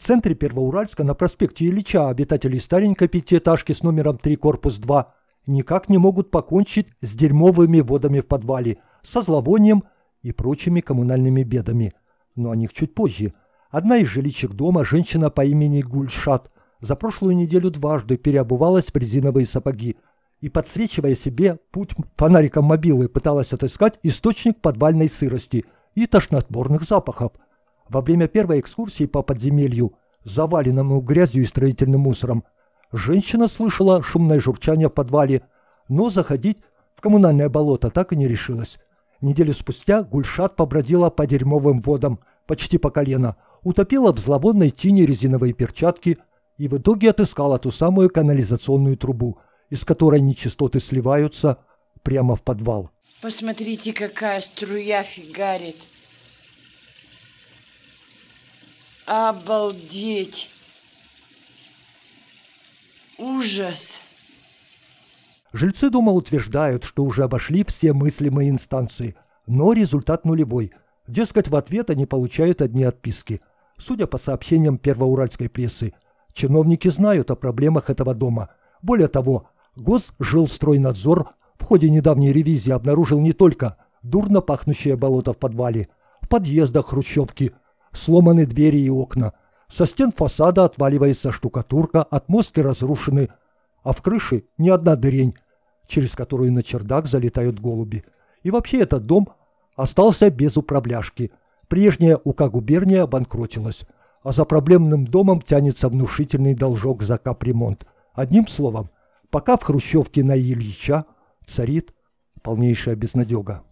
В центре Первоуральска на проспекте Ильича обитатели старенькой пятиэтажки с номером 3 корпус 2 никак не могут покончить с дерьмовыми водами в подвале, со зловонием и прочими коммунальными бедами. Но о них чуть позже. Одна из жиличек дома, женщина по имени Гульшат, за прошлую неделю дважды переобувалась в резиновые сапоги и, подсвечивая себе путь фонариком мобилы, пыталась отыскать источник подвальной сырости и тошнотворных запахов – во время первой экскурсии по подземелью, заваленному грязью и строительным мусором, женщина слышала шумное журчание в подвале, но заходить в коммунальное болото так и не решилась. Неделю спустя Гульшат побродила по дерьмовым водам, почти по колено, утопила в зловонной тени резиновые перчатки и в итоге отыскала ту самую канализационную трубу, из которой нечистоты сливаются прямо в подвал. Посмотрите, какая струя фигарит. Обалдеть! Ужас! Жильцы дома утверждают, что уже обошли все мыслимые инстанции, но результат нулевой. Дескать, в ответ они получают одни отписки. Судя по сообщениям первоуральской прессы, чиновники знают о проблемах этого дома. Более того, Госжилстройнадзор в ходе недавней ревизии обнаружил не только дурно пахнущее болото в подвале, в подъездах хрущевки – сломаны двери и окна. Со стен фасада отваливается штукатурка, от отмостки разрушены, а в крыше ни одна дырень, через которую на чердак залетают голуби. И вообще этот дом остался без управляшки. Прежняя УК губерния обанкротилась, а за проблемным домом тянется внушительный должок за капремонт. Одним словом, пока в хрущевке на Ильича царит полнейшая безнадега.